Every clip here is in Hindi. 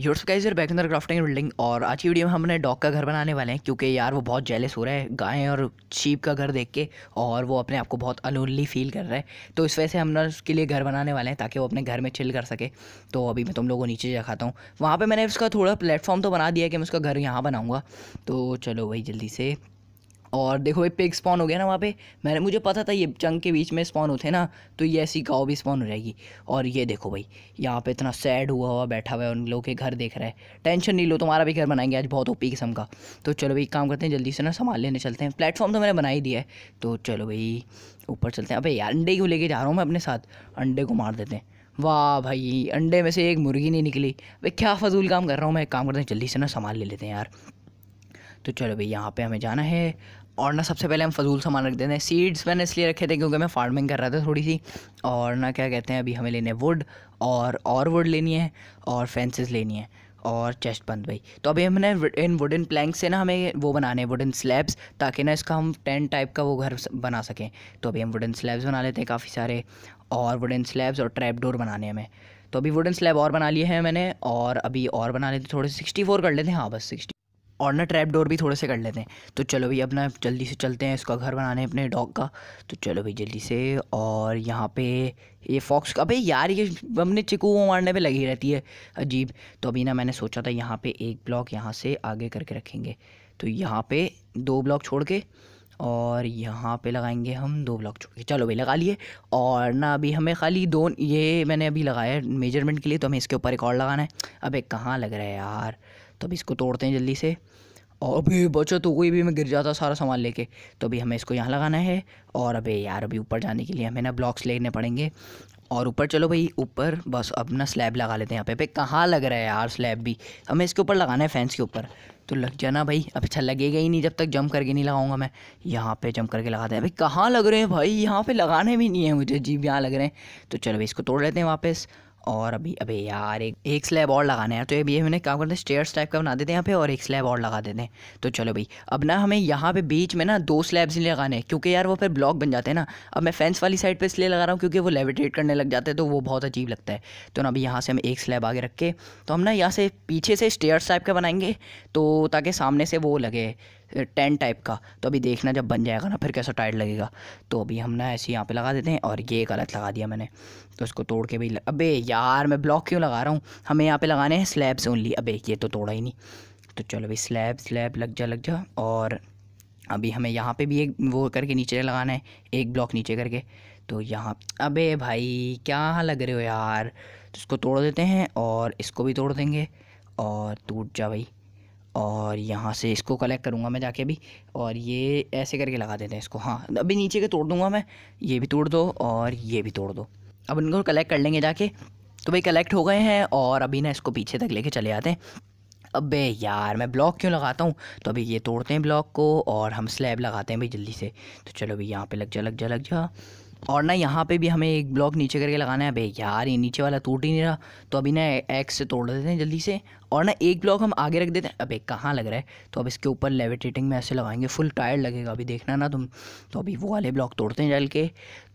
योर्स गाइस यार बैक अंदर क्राफ्टिंग बिल्डिंग और आज की वीडियो में हमने डॉग का घर बनाने वाले हैं क्योंकि यार वो बहुत जेलस हो रहा है गायें और शीप का घर देख के और वो अपने आप को बहुत अलोनली फील कर रहा है तो इस वजह से हमने उसके लिए घर बनाने वाले हैं ताकि वो अपने घर में चिल कर सके तो अभी मैं तुम लोगों को नीचे दिखाता हूँ वहाँ पर मैंने उसका थोड़ा प्लेटफॉर्म तो बना दिया कि मैं उसका घर यहाँ बनाऊँगा तो चलो भाई जल्दी से और देखो भाई पिग स्पॉन हो गया ना वहाँ पे मैंने मुझे पता था ये चंग के बीच में स्पॉन होते हैं ना तो ये ऐसी गाँव भी स्पॉन हो जाएगी और ये देखो भाई यहाँ पे इतना सैड हुआ हुआ बैठा हुआ है उन लोगों के घर देख रहा है टेंशन नहीं लो तुम्हारा भी घर बनाएंगे आज बहुत ओपी किस्म का तो चलो भाई काम करते हैं जल्दी से ना संभाल लेने चलते हैं प्लेटफॉर्म तो मैंने बना ही दिया है तो चलो भाई ऊपर चलते हैं अब यार अंडे क्यों लेके जा रहा हूँ मैं अपने साथ अंडे को मार देते हैं वाह भाई अंडे में से एक मुर्गी नहीं निकली भाई क्या फजूल काम कर रहा हूँ मैं काम करते हैं जल्दी से ना संभाल ले लेते हैं यार तो चलो भाई यहाँ पे हमें जाना है और ना सबसे पहले हम फजूल सामान रख देते हैं सीड्स मैंने इसलिए रखे थे क्योंकि मैं फार्मिंग कर रहा था थोड़ी सी और ना क्या कहते हैं अभी हमें लेने वुड और और वुड लेनी है और फेंसेस लेनी है और चेस्ट बंद भाई तो अभी हमने इन वुडन प्लैंक से ना हमें वो बनाने हैं वुडन स्लैब्स ताकि ना इसका हम टेंट टाइप का वो घर बना सकें तो अभी हम वुडन स्लैब्स बना लेते हैं काफ़ी सारे और वुडन स्लैब्स और ट्रैप डोर बनाने हमें तो अभी वुडन स्लैब और बना लिए हैं मैंने और अभी और बना लेते थोड़े सिक्सटी फोर कर लेते हैं हाँ बस सिक्सटी और ना ट्रैप डोर भी थोड़े से कर लेते हैं तो चलो भाई अपना जल्दी से चलते हैं इसका घर बनाने अपने डॉग का तो चलो भाई जल्दी से और यहाँ पे ये फॉक्स का भाई यार ये हमने चिकू मारने पे लगी रहती है अजीब तो अभी ना मैंने सोचा था यहाँ पे एक ब्लॉक यहाँ से आगे करके रखेंगे तो यहाँ पर दो ब्लॉक छोड़ के और यहाँ पे लगाएंगे हम दो ब्लॉक छोड़ के चलो भाई लगा लिए और ना अभी हमें खाली दो ये मैंने अभी लगाया मेजरमेंट के लिए तो हमें इसके ऊपर एक और लगाना है अबे कहाँ लग रहा है यार तब तो इसको तोड़ते हैं जल्दी से और अभी बचो तो कोई भी मैं गिर जाता सारा सामान लेके तो अभी हमें इसको यहाँ लगाना है और अबे यार अभी ऊपर जाने के लिए हमें ना ब्लॉक्स लेने पड़ेंगे और ऊपर चलो भाई ऊपर बस अपना स्लैब लगा लेते हैं यहाँ पे भाई कहाँ लग रहा है यार स्लैब भी हमें इसके ऊपर लगाना है फैंस के ऊपर तो लग जाना भाई अब अच्छा लगेगा ही नहीं जब तक जम करके नहीं लगाऊंगा मैं यहाँ पे जम करके लगाते हैं भाई कहाँ लग रहे हैं भाई यहाँ पे लगाने भी नहीं है मुझे जीप यहाँ लग रहे हैं तो चलो भाई इसको तोड़ लेते हैं वापस और अभी अबे यार एक एक स्लैब और लगाना है तो ये हमने काम करते हैं स्टेयर्स टाइप का बना देते हैं यहाँ पे और एक स्लैब और लगा देते हैं तो चलो भाई अब ना हमें यहाँ पे बीच में ना दो स्लैब्स ही लगाने हैं क्योंकि यार वो फिर ब्लॉक बन जाते हैं ना अब मैं फेंस वाली साइड पर इसलिए लगा रहा हूँ क्योंकि वो लेविटेट करने लग जाते हैं तो वो बहुत अजीब लगता है तो ना अभी यहाँ से हम एक स्लैब आगे रख के तो हम ना यहाँ से पीछे से स्टेयर्स टाइप का बनाएंगे तो ताकि सामने से वो लगे टेंट टाइप का तो अभी देखना जब बन जाएगा ना फिर कैसा टाइट लगेगा तो अभी हम ना ऐसे यहाँ पे लगा देते हैं और ये गलत लगा दिया मैंने तो इसको तोड़ के भी लग... अबे यार मैं ब्लॉक क्यों लगा रहा हूँ हमें यहाँ पे लगाने हैं स्लैब्स ओनली अबे ये तो तोड़ा ही नहीं तो चलो भाई स्लैब स्लैब लग जा लग जा और अभी हमें यहाँ पर भी एक वो करके नीचे लगाना है एक ब्लॉक नीचे करके तो यहाँ अबे भाई क्या लग रहे हो यार तो इसको तोड़ देते हैं और इसको भी तोड़ देंगे और टूट जा भाई और यहाँ से इसको कलेक्ट करूँगा मैं जाके अभी और ये ऐसे करके लगा देते हैं इसको हाँ अभी नीचे के तोड़ दूँगा मैं ये भी तोड़ दो और ये भी तोड़ दो अब इनको कलेक्ट कर लेंगे जाके तो भाई कलेक्ट हो गए हैं और अभी ना इसको पीछे तक लेके चले आते हैं अबे यार मैं ब्लॉक क्यों लगाता हूँ तो अभी ये तोड़ते हैं ब्लॉक को और हम स्लैब लगाते हैं भाई जल्दी से तो चलो अभी यहाँ पे लग जा लग जा लग जा और ना यहाँ पे भी हमें एक ब्लॉक नीचे करके लगाना है भाई यार ये नीचे वाला टूट ही नहीं रहा तो अभी ना एक्स से तोड़ देते हैं जल्दी से और ना एक ब्लॉक हम आगे रख देते हैं अबे कहाँ लग रहा है तो अब इसके ऊपर लेविटेटिंग में ऐसे लगाएंगे फुल टायर लगेगा अभी देखना ना तुम तो अभी वो वाले ब्लॉक तोड़ते हैं चल के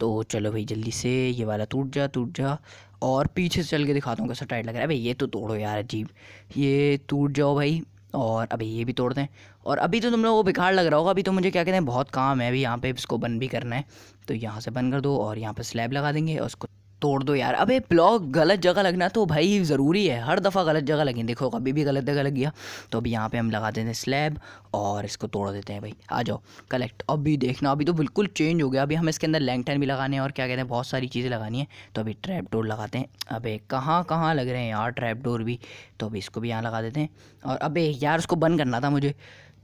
तो चलो भाई जल्दी से ये वाला टूट जा टूट जा और पीछे से चल के दिखाता हूँ कैसा टायर लग रहा है भाई ये तो तोड़ो यार अजीब ये टूट जाओ भाई और अभी ये भी तोड़ दें और अभी तो तुम लोगों को बेकार लग रहा होगा अभी तो मुझे क्या कहते हैं बहुत काम है अभी यहाँ पे इसको बंद भी करना है तो यहाँ से बंद कर दो और यहाँ पे स्लैब लगा देंगे और उसको तोड़ दो यार अबे ब्लॉक गलत जगह लगना तो भाई ज़रूरी है हर दफ़ा गलत जगह लगी देखो कभी भी गलत जगह लग गया तो अभी यहाँ पे हम लगा देते हैं स्लैब और इसको तोड़ देते हैं भाई आ जाओ कलेक्ट अभी देखना अभी तो बिल्कुल चेंज हो गया अभी हम इसके अंदर लैंगटन भी लगाने हैं और क्या कहते हैं बहुत सारी चीज़ें लगानी है तो अभी ट्रैप डोर लगाते हैं अब कहाँ कहाँ लग रहे हैं यार ट्रैप डोर भी तो अभी इसको भी यहाँ लगा देते हैं और अब यार उसको बंद करना था मुझे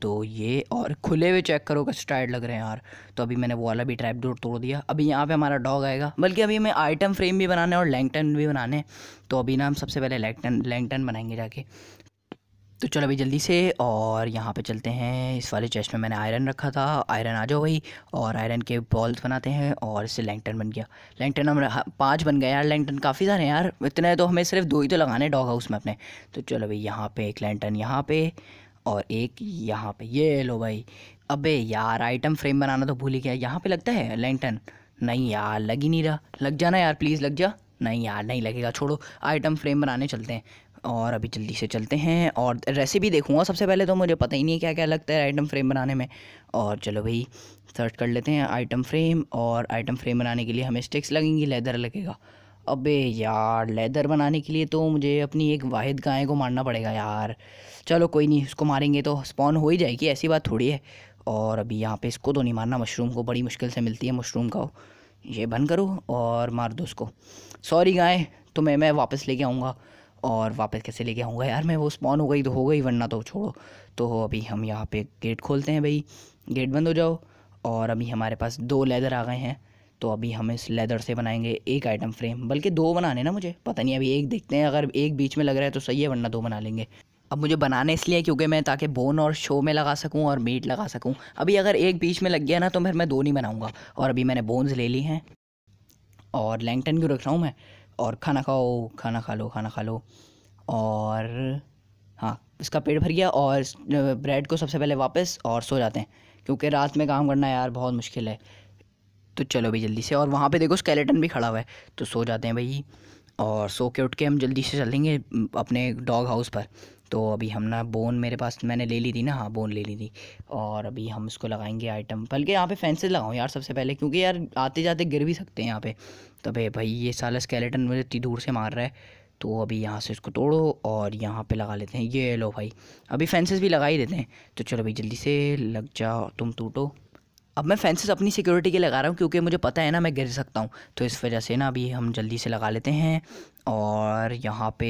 तो ये और खुले हुए चेक करो कैसे टायर्ड लग रहे हैं यार तो अभी मैंने वो वाला भी ट्रैप डोर तोड़ दिया अभी यहाँ पे हमारा डॉग आएगा बल्कि अभी हमें आइटम फ्रेम भी बनाने और लैंगटन भी बनाने तो अभी ना हम सबसे पहले लैंगटन लैंगटन बनाएंगे जाके तो चलो अभी जल्दी से और यहाँ पे चलते हैं इस वाले चेस्ट में मैंने आयरन रखा था आयरन आ जाओ भाई और आयरन के बॉल्स बनाते हैं और इससे लैंगटन बन गया लैंगटन हम पाँच बन गए यार लैंगटन काफ़ी सारे हैं यार इतने तो हमें सिर्फ दो ही तो लगाने डॉग हाउस में अपने तो चलो भाई यहाँ पे एक लैंगटन यहाँ पे और एक यहाँ पे ये लो भाई अबे यार आइटम फ्रेम बनाना तो भूल ही गया यहाँ पे लगता है लेंटन नहीं यार लग ही नहीं रहा लग जाना यार प्लीज़ लग जा नहीं यार नहीं लगेगा छोड़ो आइटम फ्रेम बनाने चलते हैं और अभी जल्दी से चलते हैं और रेसिपी देखूँगा सबसे पहले तो मुझे पता ही नहीं है क्या क्या लगता है आइटम फ्रेम बनाने में और चलो भाई सर्च कर लेते हैं आइटम फ्रेम और आइटम फ्रेम बनाने के लिए हमें स्टिक्स लगेंगी लेदर लगेगा अबे यार लेदर बनाने के लिए तो मुझे अपनी एक वाहिद गाय को मारना पड़ेगा यार चलो कोई नहीं उसको मारेंगे तो स्पॉन हो ही जाएगी ऐसी बात थोड़ी है और अभी यहाँ पे इसको तो नहीं मारना मशरूम को बड़ी मुश्किल से मिलती है मशरूम का ये बंद करो और मार दो उसको सॉरी गाय तो मैं वापस लेके आऊँगा और वापस कैसे लेके आऊँगा यार मैं वो स्पॉन हो गई तो हो गई वरना तो छोड़ो तो अभी हम यहाँ पे गेट खोलते हैं भाई गेट बंद हो जाओ और अभी हमारे पास दो लेदर आ गए हैं तो अभी हम इस लेदर से बनाएंगे एक आइटम फ्रेम बल्कि दो बनाने ना मुझे पता नहीं अभी एक देखते हैं अगर एक बीच में लग रहा है तो सही है वरना दो बना लेंगे अब मुझे बनाने इसलिए क्योंकि मैं ताकि बोन और शो में लगा सकूं और मीट लगा सकूं अभी अगर एक बीच में लग गया ना तो फिर मैं दो नहीं बनाऊंगा और अभी मैंने बोन्स ले ली हैं और लैंगटन क्यों रख रहा हूँ मैं और खाना खाओ खाना खा लो खाना खा लो और हाँ इसका पेट भर गया और ब्रेड को सबसे पहले वापस और सो जाते हैं क्योंकि रात में काम करना यार बहुत मुश्किल है तो चलो भाई जल्दी से और वहाँ पे देखो स्केलेटन भी खड़ा हुआ है तो सो जाते हैं भाई और सो के उठ के हम जल्दी से चलेंगे अपने डॉग हाउस पर तो अभी हम ना बोन मेरे पास मैंने ले ली थी ना हाँ बोन ले ली थी और अभी हम इसको लगाएंगे आइटम बल्कि यहाँ पे फेंसेस लगाऊँ यार सबसे पहले क्योंकि यार आते जाते गिर भी सकते हैं यहाँ पे तो भाई भाई ये साला स्केलेटन मुझे इतनी दूर से मार रहा है तो अभी यहाँ से इसको तोड़ो और यहाँ पे लगा लेते हैं ये लो भाई अभी फेंसेस भी लगा ही देते हैं तो चलो भाई जल्दी से लग जाओ तुम टूटो अब मैं फेंसेस अपनी सिक्योरिटी के लगा रहा हूँ क्योंकि मुझे पता है ना मैं गिर सकता हूँ तो इस वजह से ना अभी हम जल्दी से लगा लेते हैं और यहाँ पे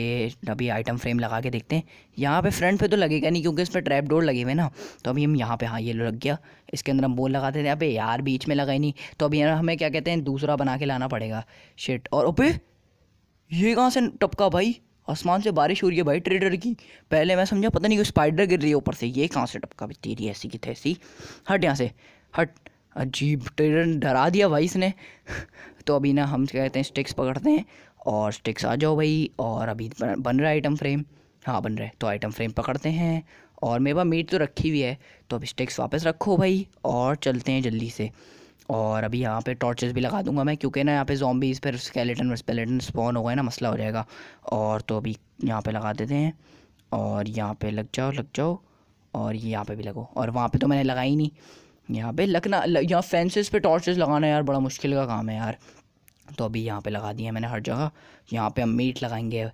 अभी आइटम फ्रेम लगा के देखते हैं यहाँ पे फ्रंट पे तो लगेगा नहीं क्योंकि इस पर ट्रैप डोर लगे हुए ना तो अभी हम यहाँ पे हाँ ये लग गया इसके अंदर हम बोल लगाते थे अभी यार बीच में लगा ही नहीं तो अभी हमें क्या कहते हैं दूसरा बना के लाना पड़ेगा शिट और ओपे ये कहाँ से टपका भाई आसमान से बारिश हो रही है भाई ट्रेडर की पहले मैं समझा पता नहीं कि स्पाइडर गिर रही है ऊपर से ये कहाँ से टपका भाई तेरी ऐसी की तैसी हट यहाँ से हट अजीब ट्रेन डरा दिया भाई इसने तो अभी ना हम क्या कहते हैं स्टिक्स पकड़ते हैं और स्टिक्स आ जाओ भाई और अभी बन रहा है आइटम फ्रेम हाँ बन रहा है तो आइटम फ्रेम पकड़ते हैं और मेरे पास मीट तो रखी हुई है तो अब स्टिक्स वापस रखो भाई और चलते हैं जल्दी से और अभी यहाँ पे टॉर्चेस भी लगा दूंगा मैं क्योंकि ना यहाँ पे जॉम्बीज़ पर स्केलेटन स्केलेटन स्पॉन हो गए ना मसला हो जाएगा और तो अभी यहाँ पे लगा देते हैं और यहाँ पे लग जाओ लग जाओ और यहाँ पे भी लगो और वहाँ पे तो मैंने लगा ही नहीं यहाँ पे लगना यहाँ फेंसेस पे टॉर्चेस लगाना यार बड़ा मुश्किल का काम है यार तो अभी यहाँ पे लगा दिया मैंने हर जगह यहाँ पे हम मीट लगाएंगे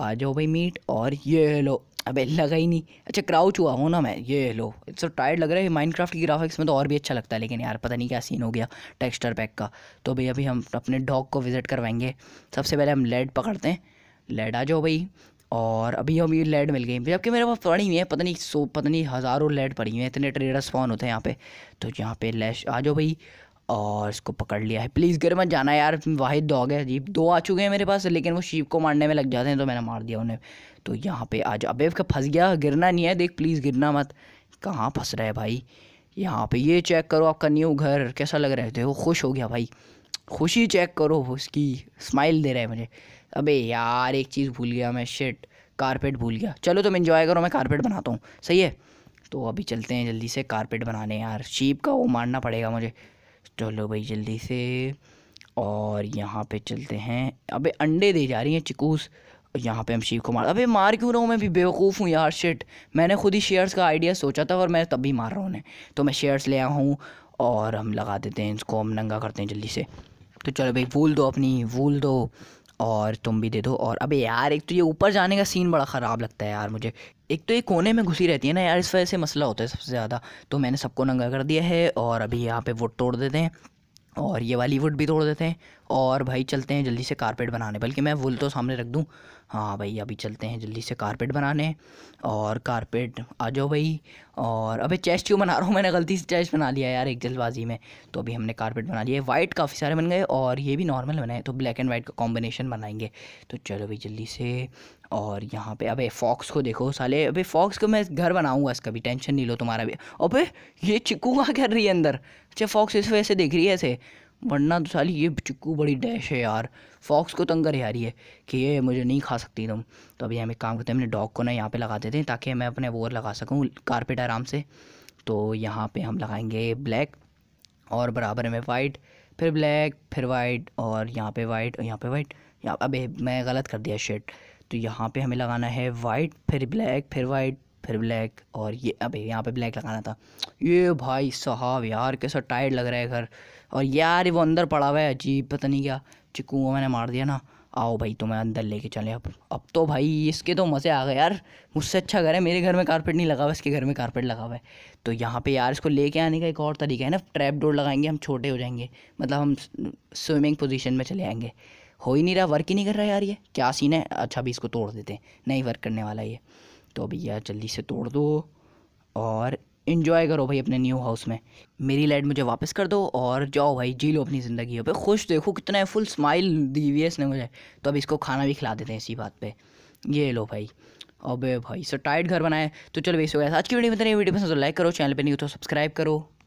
आ जाओ भाई मीट और ये लो अबे लगा ही नहीं अच्छा क्राउच हुआ हो ना मैं ये लो इट्स टायर्ड लग रहा है माइनक्राफ्ट की ग्राफिक्स में तो और भी अच्छा लगता है लेकिन यार पता नहीं क्या सीन हो गया टेक्स्टर पैक का तो भाई अभी हम अपने डॉग को विज़िट करवाएंगे सबसे पहले हम लेड पकड़ते हैं लेड आ जाओ भाई और अभी हम ये लेड मिल गई जबकि मेरे पास पड़ी हुई है पता नहीं सौ पता नहीं हज़ारों लेड पड़ी हुई है इतने ट्रेडर स्पॉन होते हैं यहाँ पे तो यहाँ पे लैश आ जाओ भाई और इसको पकड़ लिया है प्लीज़ घर मत जाना यार वाहिद डॉग है जीप दो आ चुके हैं मेरे पास लेकिन वो शीप को मारने में लग जाते हैं तो मैंने मार दिया उन्हें तो यहाँ पर आ जाओ अभी फंस गया गिरना नहीं है देख प्लीज़ गिरना मत कहाँ फंस रहा है भाई यहाँ पर ये चेक करो आपका न्यू घर कैसा लग रहा है देखो खुश हो गया भाई खुशी चेक करो उसकी स्माइल दे रहा है मुझे अबे यार एक चीज़ भूल गया मैं शिट कारपेट भूल गया चलो तुम इन्जॉय करो मैं कारपेट बनाता हूँ सही है तो अभी चलते हैं जल्दी से कारपेट बनाने यार शीप का वो मारना पड़ेगा मुझे चलो भाई जल्दी से और यहाँ पे चलते हैं अबे अंडे दे जा रही हैं चिकूस यहाँ पे हम शीप को मार अबे मार क्यों रहा हूँ मैं भी बेवकूफ़ हूँ यार शिट मैंने खुद ही शेयर्स का आइडिया सोचा था और मैं तब भी मार रहा हूँ उन्हें तो मैं शेयर्स ले आया हूँ और हम लगा देते हैं इसको हम नंगा करते हैं जल्दी से तो चलो भाई वूल दो अपनी वूल दो और तुम भी दे दो और अबे यार एक तो ये ऊपर जाने का सीन बड़ा ख़राब लगता है यार मुझे एक तो ये कोने में घुसी रहती है ना यार इस वजह से मसला होता है सबसे ज़्यादा तो मैंने सबको नंगा कर दिया है और अभी यहाँ पे वुड तोड़ देते हैं और ये वाली वुड भी तोड़ देते हैं और भाई चलते हैं जल्दी से कारपेट बनाने बल्कि मैं वुल तो सामने रख दूँ हाँ भाई अभी चलते हैं जल्दी से कारपेट बनाने और कारपेट आ जाओ भाई और अबे चेस्ट क्यों बना रहा हूँ मैंने गलती से चेस्ट बना लिया यार एक जल्दबाजी में तो अभी हमने कारपेट बना लिया वाइट काफ़ी सारे बन गए और ये भी नॉर्मल बनाए तो ब्लैक एंड वाइट का कॉम्बिनेशन बनाएंगे तो चलो भाई जल्दी से और यहाँ पे अबे फॉक्स को देखो साले अबे फॉक्स को मैं घर बनाऊँगा इसका भी टेंशन नहीं लो तुम्हारा भी अबे ये चिक्कू कहाँ कर रही है अंदर अच्छा फॉक्स इस वजह से देख रही है ऐसे वरना तो साली ये चिक्कू बड़ी डैश है यार फॉक्स को तंग कर यार ये कि ये मुझे नहीं खा सकती तुम तो अभी हम एक काम करते हैं अपने डॉग को ना यहाँ पे लगा देते हैं ताकि मैं अपने वोर लगा सकूँ कारपेट आराम से तो यहाँ पे हम लगाएंगे ब्लैक और बराबर में वाइट फिर ब्लैक फिर वाइट और यहाँ पर वाइट और यहाँ पर वाइट यहाँ अब मैं गलत कर दिया शेट तो यहाँ पर हमें लगाना है वाइट फिर ब्लैक फिर वाइट फिर ब्लैक और ये अभी यहाँ पर ब्लैक लगाना था ये भाई साहब यार कैसा टाइट लग रहा है घर और यार वो अंदर पड़ा हुआ है अजीब पता नहीं क्या चिकू को मैंने मार दिया ना आओ भाई तुम्हें अंदर लेके चले अब अब तो भाई इसके तो मज़े आ गए यार मुझसे अच्छा घर है मेरे घर में कारपेट नहीं लगा हुआ इसके घर में कारपेट लगा हुआ है तो यहाँ पे यार इसको लेके आने का एक और तरीका है ना ट्रैप डोर लगाएंगे हम छोटे हो जाएंगे मतलब हम स्विमिंग पोजीशन में चले आएंगे हो ही नहीं रहा वर्क ही नहीं कर रहा यार ये क्या सीन है अच्छा भी इसको तोड़ देते हैं नहीं वर्क करने वाला ये तो भैया जल्दी से तोड़ दो और इन्जॉय करो भाई अपने न्यू हाउस में मेरी लाइट मुझे वापस कर दो और जाओ भाई जी लो अपनी ज़िंदगी पे खुश देखो कितना है फुल स्माइल दी हुई है इसने मुझे तो अब इसको खाना भी खिला देते हैं इसी बात पे ये लो भाई अबे भाई सो टाइट घर बनाए तो चलो हो गया आज की वीडियो में इतनी वीडियो पसंद तो लाइक करो चैनल पर नहीं हो तो सब्सक्राइब करो